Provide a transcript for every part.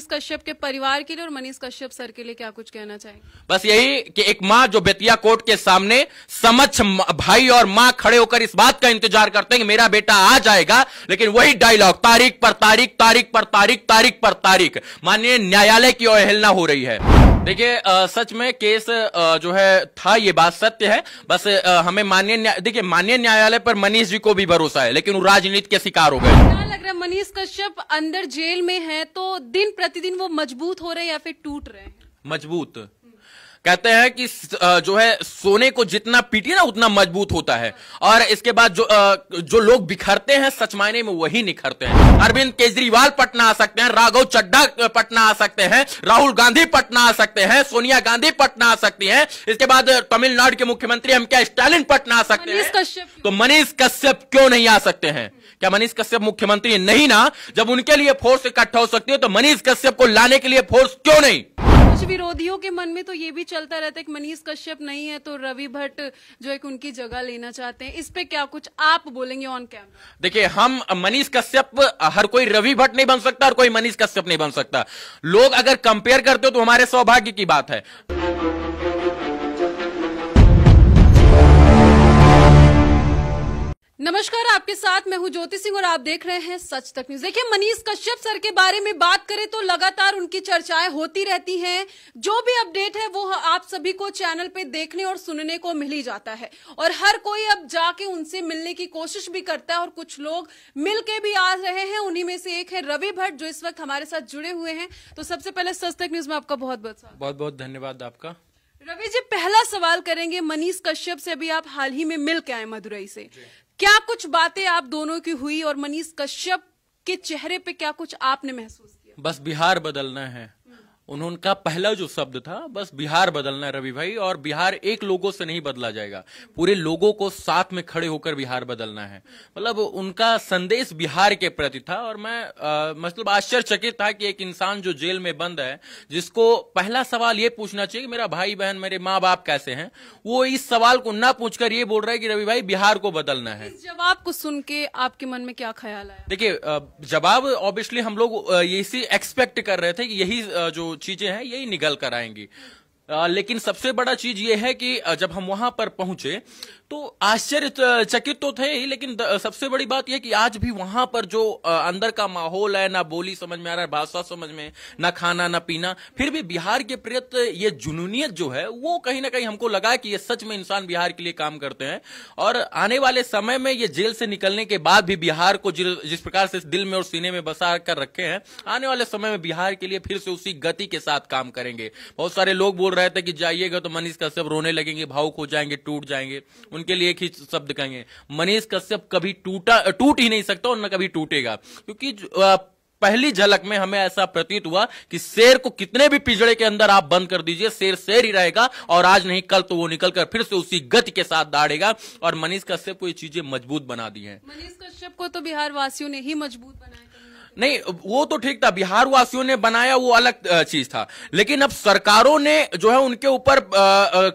मनीष कश्यप के परिवार के लिए और मनीष कश्यप सर के लिए क्या कुछ कहना चाहेंगे बस यही कि एक माँ जो बेतिया कोर्ट के सामने समक्ष भाई और माँ खड़े होकर इस बात का इंतजार करते हैं कि मेरा बेटा आ जाएगा लेकिन वही डायलॉग तारीख पर तारीख तारीख पर तारीख तारीख पर तारीख माननीय न्यायालय की अवहेलना हो रही है देखिए सच में केस आ, जो है था ये बात सत्य है बस आ, हमें मान्य देखिए मान्य न्यायालय पर मनीष जी को भी भरोसा है लेकिन वो राजनीति के शिकार हो गए क्या लग रहा है मनीष कश्यप अंदर जेल में है तो दिन प्रतिदिन वो मजबूत हो रहे हैं या फिर टूट रहे हैं मजबूत कहते हैं कि जो है सोने को जितना पीटिए ना उतना मजबूत होता है और इसके बाद जो जो लोग बिखरते हैं सच मायने में वही निखरते हैं अरविंद केजरीवाल पटना आ सकते हैं राघव चड्डा पटना आ सकते हैं राहुल गांधी पटना आ सकते हैं सोनिया गांधी पटना आ सकती है इसके बाद तमिलनाडु के मुख्यमंत्री एम क्या स्टालिन पटना आ सकते हैं तो मनीष कश्यप क्यों नहीं आ सकते हैं क्या मनीष कश्यप मुख्यमंत्री नहीं ना जब उनके लिए फोर्स इकट्ठा हो सकती है तो मनीष कश्यप को लाने के लिए फोर्स क्यों नहीं कुछ विरोधियों के मन में तो ये भी चलता रहता है कि मनीष कश्यप नहीं है तो रवि भट्ट जो एक उनकी जगह लेना चाहते हैं इस पे क्या कुछ आप बोलेंगे ऑन कैमरा देखिए हम मनीष कश्यप हर कोई रवि भट्ट नहीं बन सकता और कोई मनीष कश्यप नहीं बन सकता लोग अगर कंपेयर करते हो तो हमारे सौभाग्य की बात है नमस्कार आपके साथ मैं हूं ज्योति सिंह और आप देख रहे हैं सच तक न्यूज देखिए मनीष कश्यप सर के बारे में बात करें तो लगातार उनकी चर्चाएं होती रहती हैं जो भी अपडेट है वो आप सभी को चैनल पे देखने और सुनने को मिल ही जाता है और हर कोई अब जाके उनसे मिलने की कोशिश भी करता है और कुछ लोग मिल भी आ रहे हैं उन्हीं में से एक है रवि भट्ट जो इस वक्त हमारे साथ जुड़े हुए हैं तो सबसे पहले सच तक न्यूज में आपका बहुत बहुत बहुत बहुत धन्यवाद आपका रवि जी पहला सवाल करेंगे मनीष कश्यप से भी आप हाल ही में मिल के आए मदुरई से क्या कुछ बातें आप दोनों की हुई और मनीष कश्यप के चेहरे पे क्या कुछ आपने महसूस किया बस बिहार बदलना है उनका पहला जो शब्द था बस बिहार बदलना है रवि भाई और बिहार एक लोगों से नहीं बदला जाएगा पूरे लोगों को साथ में खड़े होकर बिहार बदलना है मतलब उनका संदेश बिहार के प्रति था और मैं मतलब आश्चर्यचकित था कि एक इंसान जो जेल में बंद है जिसको पहला सवाल ये पूछना चाहिए मेरा भाई बहन मेरे माँ बाप कैसे हैं वो इस सवाल को न पूछकर ये बोल रहा है कि रवि भाई बिहार को बदलना है जवाब को सुन के आपके मन में क्या ख्याल है देखिये जवाब ऑब्वियसली हम लोग इसी एक्सपेक्ट कर रहे थे कि यही जो चीजें हैं यही निकल कर आएंगी लेकिन सबसे बड़ा चीज यह है कि जब हम वहां पर पहुंचे तो आश्चर्यचकित तो थे ही लेकिन सबसे बड़ी बात यह कि आज भी वहां पर जो अंदर का माहौल है ना बोली समझ में आ रहा है भाषा समझ में ना खाना ना पीना फिर भी बिहार के प्रति ये जुनूनियत जो है वो कहीं ना कहीं हमको लगा कि ये सच में इंसान बिहार के लिए काम करते हैं और आने वाले समय में ये जेल से निकलने के बाद भी बिहार को जिस प्रकार से दिल में और सीने में बसा कर रखे हैं आने वाले समय में बिहार के लिए फिर से उसी गति के साथ काम करेंगे बहुत सारे लोग बोल रहे थे कि जाइएगा तो मनीष सब रोने लगेंगे भावुक हो जाएंगे टूट जाएंगे उनके लिए एक ही शब्द कहेंगे मनीष कश्यप कभी टूटा टूट ही नहीं सकता और न कभी टूटेगा क्योंकि पहली झलक में हमें ऐसा प्रतीत हुआ कि शेर को कितने भी पिजड़े के अंदर आप बंद कर दीजिए शेर शेर ही रहेगा और आज नहीं कल तो वो निकलकर फिर से उसी गति के साथ दाड़ेगा और मनीष कश्यप को ये चीजें मजबूत बना दी हैं मनीष कश्यप को तो बिहार वासियों ने ही मजबूत बनाया नहीं वो तो ठीक था बिहार वासियों ने बनाया वो अलग चीज था लेकिन अब सरकारों ने जो है उनके ऊपर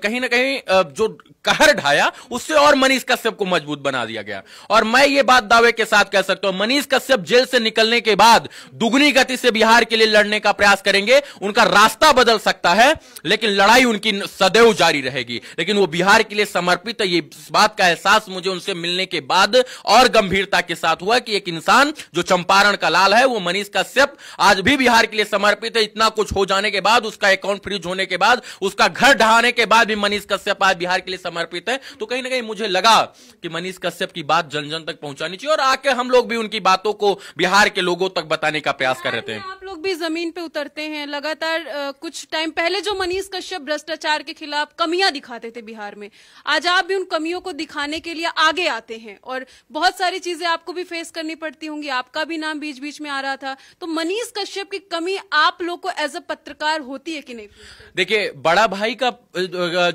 कहीं ना कहीं जो कहर ढाया उससे और मनीष कश्यप को मजबूत बना दिया गया और मैं ये बात दावे के साथ कह सकता हूं मनीष कश्यप जेल से निकलने के बाद दुगनी गति से बिहार के लिए लड़ने का प्रयास करेंगे उनका रास्ता बदल सकता है लेकिन लड़ाई उनकी सदैव जारी रहेगी लेकिन वो बिहार के लिए समर्पित है ये इस बात का एहसास मुझे उनसे मिलने के बाद और गंभीरता के साथ हुआ कि एक इंसान जो चंपारण का लाभ लाल है वो मनीष कश्यप आज भी बिहार के लिए समर्पित है इतना कुछ हो जाने के बाद उसका अकाउंट फ्रीज होने के बाद उसका घर ढहाने के बाद भी मनीष कश्यप आज बिहार के लिए समर्पित है तो कहीं ना कहीं मुझे लगा कि मनीष कश्यप की बात जन जन तक पहुंचानी चाहिए और आके हम लोग भी उनकी बातों को बिहार के लोगों तक बताने का प्रयास कर रहे थे आप लोग भी जमीन पे उतरते हैं लगातार कुछ टाइम पहले जो मनीष कश्यप भ्रष्टाचार के खिलाफ कमियां दिखाते थे बिहार में आज आप भी उन कमियों को दिखाने के लिए आगे आते हैं और बहुत सारी चीजें आपको भी फेस करनी पड़ती होंगी आपका भी नाम बीच बीच बीच में आ रहा था तो मनीष कश्यप की कमी आप लोग को एज अ पत्रकार होती है कि नहीं देखिए बड़ा भाई का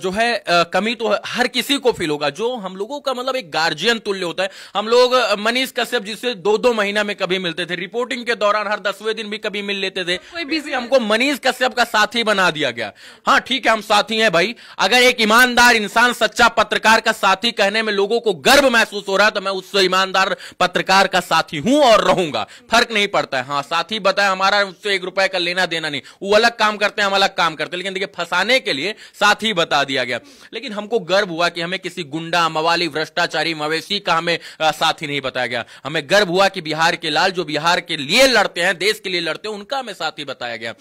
जो है कमी तो हर किसी को फील होगा जो हम लोगों का मतलब एक गार्जियन तुल्य होता है हम लोग मनीष कश्यप जिससे दो दो महीना में कभी मिलते थे रिपोर्टिंग के दौरान हर दसवें दिन भी कभी मिल लेते थे बिजी हमको मनीष कश्यप का साथी बना दिया गया हाँ ठीक है हम साथी हैं भाई अगर एक ईमानदार इंसान सच्चा पत्रकार का साथी कहने में लोगों को गर्व महसूस हो रहा है तो मैं उस ईमानदार पत्रकार का साथी हूं और रहूंगा फर्क फर्क नहीं पड़ता है हाँ साथी बताया हमारा उससे एक रुपए का लेना देना नहीं वो अलग काम करते हैं हम अलग काम करते हैं लेकिन देखिए फंसाने के लिए साथी बता दिया गया लेकिन हमको गर्व हुआ कि हमें किसी गुंडा मवाली भ्रष्टाचारी मवेशी का हमें साथी नहीं बताया गया हमें गर्व हुआ कि बिहार के लाल जो बिहार के लिए लड़ते हैं देश के लिए लड़ते हैं उनका हमें साथी बताया गया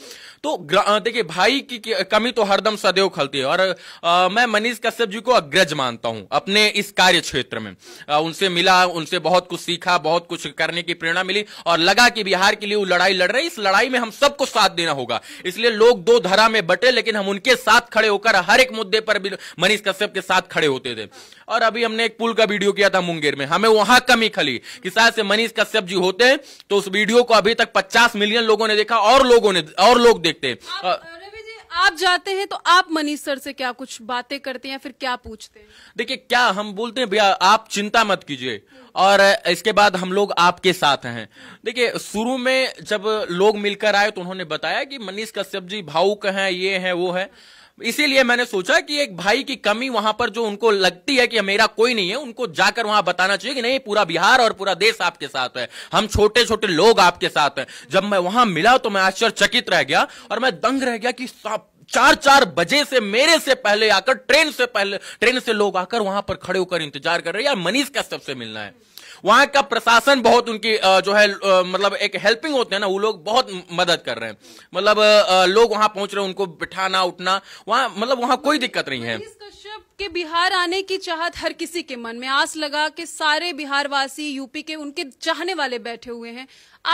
तो देखिए भाई की कमी तो हरदम सदैव खलती है और मैं मनीष कश्यप जी को अग्रज मानता हूं अपने इस कार्य क्षेत्र में उनसे मिला उनसे बहुत कुछ सीखा बहुत कुछ करने की प्रेरणा मिली और लगा लगा कि बिहार के लिए वो लड़ाई लड़ रही इस लड़ाई में हम सबको साथ देना होगा इसलिए लोग दो धारा में बटे लेकिन हम उनके साथ खड़े होकर हर एक मुद्दे पर भी मनीष कश्यप के साथ खड़े होते थे और अभी हमने एक पुल का वीडियो किया था मुंगेर में हमें वहां कमी खली कि शायद से मनीष कश्यप जी होते तो उस वीडियो को अभी तक पचास मिलियन लोगों ने देखा और लोगों ने और लोग देखते हैं आप जाते हैं तो आप मनीष सर से क्या कुछ बातें करते हैं फिर क्या पूछते हैं देखिए क्या हम बोलते हैं भैया आप चिंता मत कीजिए और इसके बाद हम लोग आपके साथ हैं देखिए शुरू में जब लोग मिलकर आए तो उन्होंने बताया कि मनीष कश्यप जी भावुक है ये है वो है इसीलिए मैंने सोचा कि एक भाई की कमी वहां पर जो उनको लगती है कि मेरा कोई नहीं है उनको जाकर वहां बताना चाहिए कि नहीं पूरा बिहार और पूरा देश आपके साथ है हम छोटे छोटे लोग आपके साथ हैं जब मैं वहां मिला तो मैं आश्चर्यचकित रह गया और मैं दंग रह गया कि सब चार चार बजे से मेरे से पहले आकर ट्रेन से पहले ट्रेन से लोग आकर वहां पर खड़े होकर इंतजार कर रहे हैं यार मनीष का सबसे मिलना है वहां का प्रशासन बहुत उनकी जो है मतलब एक हेल्पिंग होते हैं ना वो लोग बहुत मदद कर रहे हैं मतलब लोग वहां पहुंच रहे हैं उनको बिठाना उठना वहां मतलब वहां कोई दिक्कत नहीं है कश्यप के बिहार आने की चाहत हर किसी के मन में आस लगा कि सारे बिहारवासी यूपी के उनके चाहने वाले बैठे हुए हैं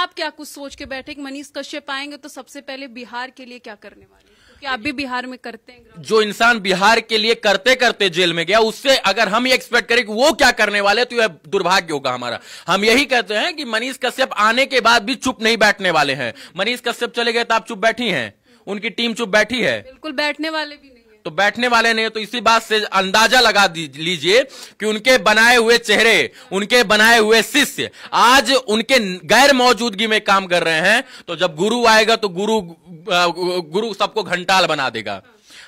आप क्या कुछ सोच के बैठे कि मनीष कश्यप आएंगे तो सबसे पहले बिहार के लिए क्या करने वाले क्योंकि आप भी बिहार में करते हैं जो इंसान बिहार के लिए करते करते जेल में गया उससे अगर हम ये एक्सपेक्ट करें कि वो क्या करने वाले तो यह दुर्भाग्य होगा हमारा हम यही कहते हैं कि मनीष कश्यप आने के बाद भी चुप नहीं बैठने वाले हैं मनीष कश्यप चले गए तो आप चुप बैठी हैं उनकी टीम चुप बैठी है बिल्कुल बैठने वाले भी तो बैठने वाले नहीं तो इसी बात से अंदाजा लगा लीजिए कि उनके बनाए हुए चेहरे उनके बनाए हुए शिष्य आज उनके गैर मौजूदगी में काम कर रहे हैं तो जब गुरु आएगा तो गुरु गुरु सबको घंटाल बना देगा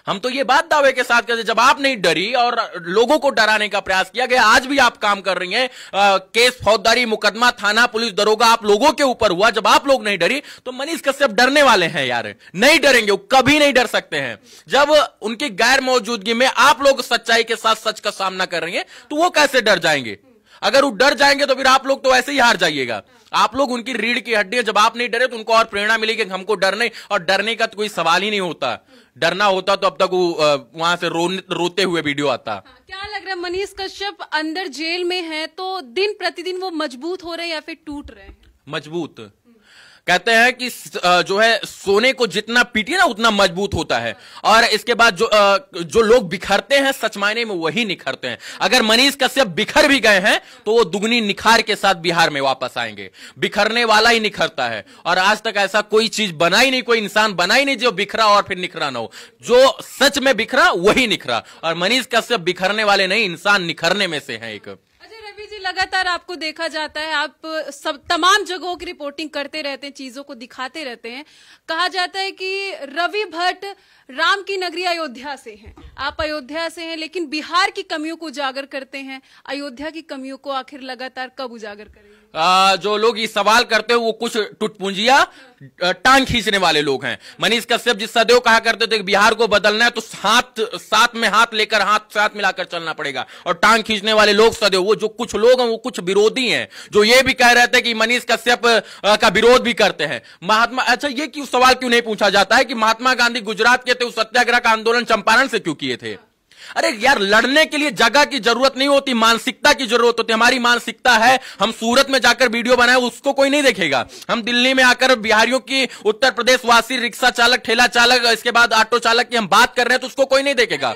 हम तो ये बात दावे के साथ कहते जब आप नहीं डरी और लोगों को डराने का प्रयास किया गया आज भी आप काम कर रही हैं केस फौजदारी मुकदमा थाना पुलिस दरोगा आप लोगों के ऊपर हुआ जब आप लोग नहीं डरी तो मनीष कश्यप डरने वाले हैं यार नहीं डरेंगे वो कभी नहीं डर सकते हैं जब उनकी गैर मौजूदगी में आप लोग सच्चाई के साथ सच का सामना कर रही है तो वो कैसे डर जाएंगे अगर वो डर जाएंगे तो फिर आप लोग तो ऐसे ही हार जाइएगा आप लोग उनकी रीढ़ की हड्डी जब आप नहीं डरे तो उनको और प्रेरणा मिलेगी हमको डरने और डरने का तो कोई सवाल ही नहीं होता डरना होता तो अब तक वो वहां से रो, रोते हुए वीडियो आता हाँ, क्या लग रहा है मनीष कश्यप अंदर जेल में है तो दिन प्रतिदिन वो मजबूत हो रहे या फिर टूट रहे मजबूत कहते हैं कि जो है सोने को जितना पीटिए ना उतना मजबूत होता है और इसके बाद जो जो लोग बिखरते हैं सच मायने में वही निखरते हैं अगर मनीष कश्यप बिखर भी गए हैं तो वो दुगनी निखार के साथ बिहार में वापस आएंगे बिखरने वाला ही निखरता है और आज तक ऐसा कोई चीज बना ही नहीं कोई इंसान बना ही नहीं जो बिखरा और फिर निखरा ना हो जो सच में बिखरा वही निखरा और मनीष कश्यप बिखरने वाले नहीं इंसान निखरने में से है एक से लगातार आपको देखा जाता है आप सब तमाम जगहों की रिपोर्टिंग करते रहते हैं चीजों को दिखाते रहते हैं कहा जाता है कि रवि भट्ट राम की नगरी अयोध्या से हैं आप अयोध्या से हैं लेकिन बिहार की कमियों को उजागर करते हैं अयोध्या की कमियों को आखिर लगातार कब उजागर करेंगे जो लोग ये सवाल करते हो वो कुछ टुटपुंजिया टांग खींचने वाले लोग हैं मनीष कश्यप जिस सदैव कहा करते थे बिहार को बदलना है तो हाथ साथ में हाथ लेकर हाथ साथ मिलाकर चलना पड़ेगा और टांग खींचने वाले लोग सदैव वो जो कुछ लोग हैं वो कुछ विरोधी हैं जो ये भी कह रहे थे कि मनीष कश्यप का विरोध भी करते हैं महात्मा अच्छा ये क्यों सवाल क्यों नहीं पूछा जाता है कि महात्मा गांधी गुजरात के थे उस सत्याग्रह का आंदोलन चंपारण से क्यों किए थे अरे यार लड़ने के लिए जगह की जरूरत नहीं होती मानसिकता की जरूरत होती हमारी मानसिकता है हम सूरत में जाकर वीडियो बनाए उसको कोई नहीं देखेगा हम दिल्ली में आकर बिहारियों की उत्तर प्रदेश वासी रिक्शा चालक ठेला चालक इसके बाद ऑटो चालक की हम बात कर रहे हैं तो उसको कोई नहीं देखेगा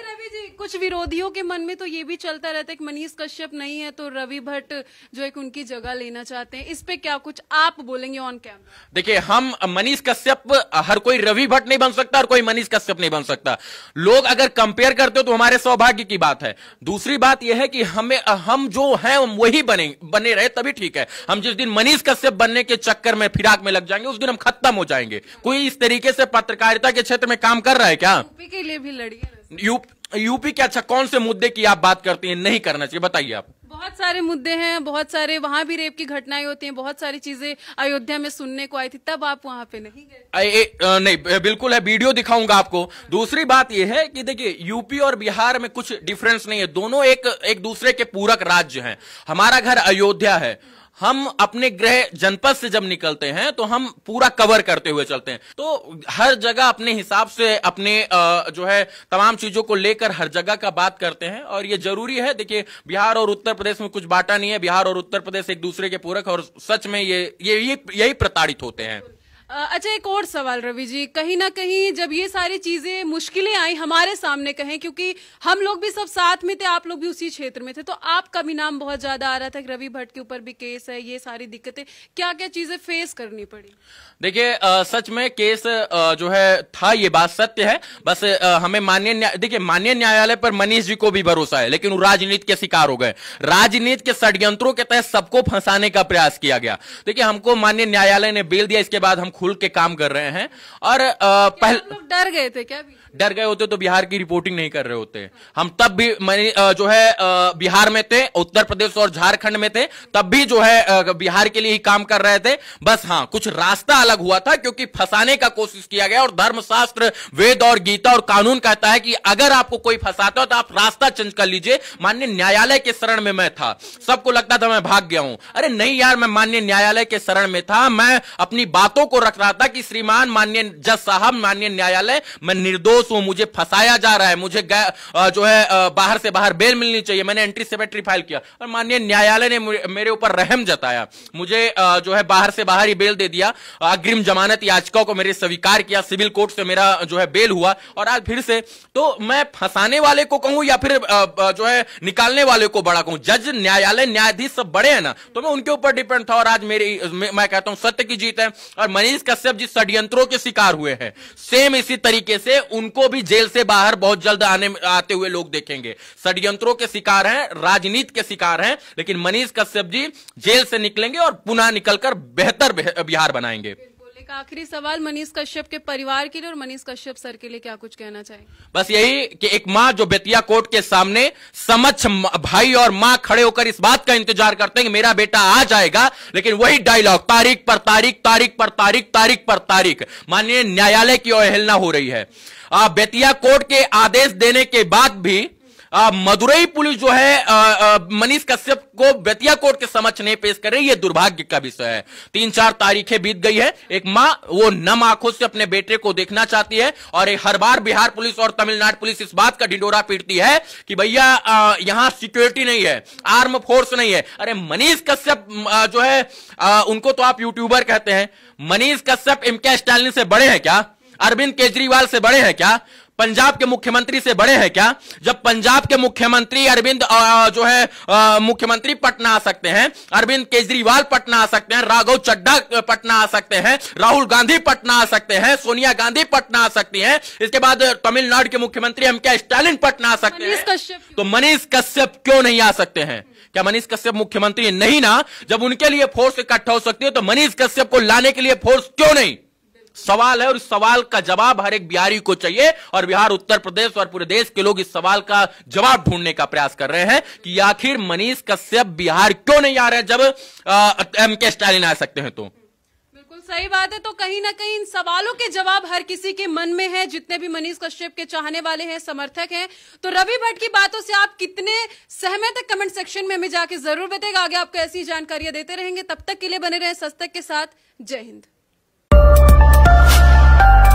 कुछ विरोधियों के मन में तो ये भी चलता रहता है कि मनीष कश्यप नहीं है तो रवि भट्ट जो एक उनकी जगह लेना चाहते हैं इस पे क्या कुछ आप बोलेंगे ऑन कैमरा देखिए हम मनीष कश्यप हर कोई रवि भट्ट नहीं बन सकता और कोई मनीष कश्यप नहीं बन सकता लोग अगर कंपेयर करते हो तो हमारे सौभाग्य की बात है दूसरी बात यह है कि हमें हम जो है वही बने बने रहे तभी ठीक है हम जिस दिन मनीष कश्यप बनने के चक्कर में फिराक में लग जाएंगे उस दिन हम खत्म हो जाएंगे कोई इस तरीके से पत्रकारिता के क्षेत्र में काम कर रहा है क्या यूपी के लिए भी लड़ी यूपी यूपी के अच्छा कौन से मुद्दे की आप बात करती हैं नहीं करना चाहिए बताइए आप बहुत सारे मुद्दे हैं बहुत सारे वहाँ भी रेप की घटनाएं होती हैं बहुत सारी चीजें अयोध्या में सुनने को आई थी तब आप वहाँ पे नहीं गए नहीं बिल्कुल है वीडियो दिखाऊंगा आपको दूसरी बात यह है कि देखिए यूपी और बिहार में कुछ डिफरेंस नहीं है दोनों एक एक दूसरे के पूरक राज्य हैं हमारा घर अयोध्या है हम अपने ग्रह जनपद से जब निकलते हैं तो हम पूरा कवर करते हुए चलते हैं तो हर जगह अपने हिसाब से अपने जो है तमाम चीजों को लेकर हर जगह का बात करते हैं और ये जरूरी है देखिए बिहार और उत्तर प्रदेश में कुछ बांटा नहीं है बिहार और उत्तर प्रदेश एक दूसरे के पूरक और सच में ये ये यही प्रताड़ित होते हैं अच्छा एक और सवाल रवि जी कहीं ना कहीं जब ये सारी चीजें मुश्किलें आई हमारे सामने कहें क्योंकि हम लोग भी सब साथ में थे आप लोग भी उसी क्षेत्र में थे तो आपका भी नाम बहुत ज्यादा आ रहा था रवि भट्ट के ऊपर भी केस है ये सारी दिक्कतें क्या क्या चीजें फेस करनी पड़ी देखिए सच में केस आ, जो है था ये बात सत्य है बस आ, हमें मान्य देखिये मान्य न्यायालय पर मनीष जी को भी भरोसा है लेकिन राजनीति के शिकार हो गए राजनीति के षड्यंत्रों के तहत सबको फंसाने का प्रयास किया गया देखिये हमको मान्य न्यायालय ने बेल दिया इसके बाद हम खुल के काम कर रहे हैं और पहले डर गए थे क्या डर गए होते तो बिहार की रिपोर्टिंग नहीं कर रहे होते हम तब भी जो है बिहार में थे उत्तर प्रदेश और झारखंड में थे तब भी जो है बिहार के लिए ही काम कर रहे थे बस हाँ कुछ रास्ता अलग हुआ था क्योंकि फंसाने का कोशिश किया गया और धर्मशास्त्र वेद और गीता और कानून कहता है कि अगर आपको कोई फंसाता हो तो आप रास्ता चेंज कर लीजिए मान्य न्यायालय के शरण में मैं था सबको लगता था मैं भाग गया हूं अरे नहीं यार मैं मान्य न्यायालय के शरण में था मैं अपनी बातों को रख रहा था कि श्रीमान मान्य जज साहब मान्य न्यायालय है मैं निर्दोष हूं मुझे फंसाया जा रहा है मुझे जो है बाहर से बाहर बेल मिलनी चाहिए मैंने एंट्री एंट्रीसेपेटरी फाइल किया और माननीय न्यायालय ने मेरे ऊपर रहम जताया मुझे जो है बाहर से बाहर ही बेल दे दिया अग्रिम जमानत याचिका को मेरे स्वीकार किया सिविल कोर्ट से मेरा जो है बेल हुआ और आज फिर से तो मैं फंसाने वाले को कहूं या फिर जो है निकालने वाले को बड़ा कहूं जज न्यायालय न्यायाधीश सब बड़े हैं ना तो मैं उनके ऊपर डिपेंड था और आज मेरी मैं कहता हूं सत्य की जीत है और मनीष कश्यप जी षड्यंत्रों के शिकार हुए हैं सेम इसी तरीके से उनको भी जेल से बाहर बहुत जल्द आने आते हुए लोग देखेंगे षड्यंत्रों के शिकार हैं राजनीति के शिकार हैं लेकिन मनीष कश्यप जी जेल से निकलेंगे और पुनः निकलकर बेहतर बिहार बनाएंगे एक आखिरी सवाल मनीष कश्यप के परिवार के लिए और मनीष कश्यप सर के लिए क्या कुछ कहना चाहिए बस यही कि एक माँ जो बेतिया कोर्ट के सामने समक्ष भाई और माँ खड़े होकर इस बात का इंतजार करते हैं कि मेरा बेटा आ जाएगा लेकिन वही डायलॉग तारीख पर तारीख तारीख पर तारीख तारीख पर तारीख माननीय न्यायालय की अवहेलना हो रही है बेतिया कोर्ट के आदेश देने के बाद भी मदुरई पुलिस जो है मनीष कश्यप को बेतिया कोर्ट के समक्ष नहीं पेश कर रही ये दुर्भाग्य का विषय है तीन चार तारीखें बीत गई है एक माँ वो नम आंखों से अपने बेटे को देखना चाहती है और हर बार बिहार पुलिस और तमिलनाडु पुलिस इस बात का ढिंडोरा पीटती है कि भैया यहां सिक्योरिटी नहीं है आर्म फोर्स नहीं है अरे मनीष कश्यप जो है आ, उनको तो आप यूट्यूबर कहते हैं मनीष कश्यप इमके स्टालिन से बड़े हैं क्या अरविंद केजरीवाल से बड़े हैं क्या पंजाब के मुख्यमंत्री से बड़े हैं क्या जब पंजाब के मुख्यमंत्री अरविंद जो है मुख्यमंत्री पटना आ सकते हैं अरविंद केजरीवाल पटना आ सकते हैं राघव चड्डा पटना आ सकते हैं राहुल गांधी पटना आ सकते हैं सोनिया गांधी पटना आ सकती हैं इसके बाद तमिलनाडु के मुख्यमंत्री हम क्या स्टालिन पटना आ सकते हैं तो मनीष कश्यप क्यों नहीं आ सकते हैं क्या मनीष कश्यप मुख्यमंत्री नहीं ना जब उनके लिए फोर्स इकट्ठा हो सकती है तो मनीष कश्यप को लाने के लिए फोर्स क्यों नहीं सवाल है और इस सवाल का जवाब हर एक बिहारी को चाहिए और बिहार उत्तर प्रदेश और पूरे देश के लोग इस सवाल का जवाब ढूंढने का प्रयास कर रहे हैं कि आखिर मनीष कश्यप बिहार क्यों नहीं आ रहे जब एम के स्टालिन आ सकते हैं तो सही बात है तो कहीं ना कहीं इन सवालों के जवाब हर किसी के मन में है जितने भी मनीष कश्यप के चाहने वाले हैं समर्थक हैं तो रवि भट्ट की बातों से आप कितने सहमत है कमेंट सेक्शन में हमें जाके जरूर बताएगा आगे आपको ऐसी जानकारियां देते रहेंगे तब तक के लिए बने रहे सस्तक के साथ जय हिंद thank you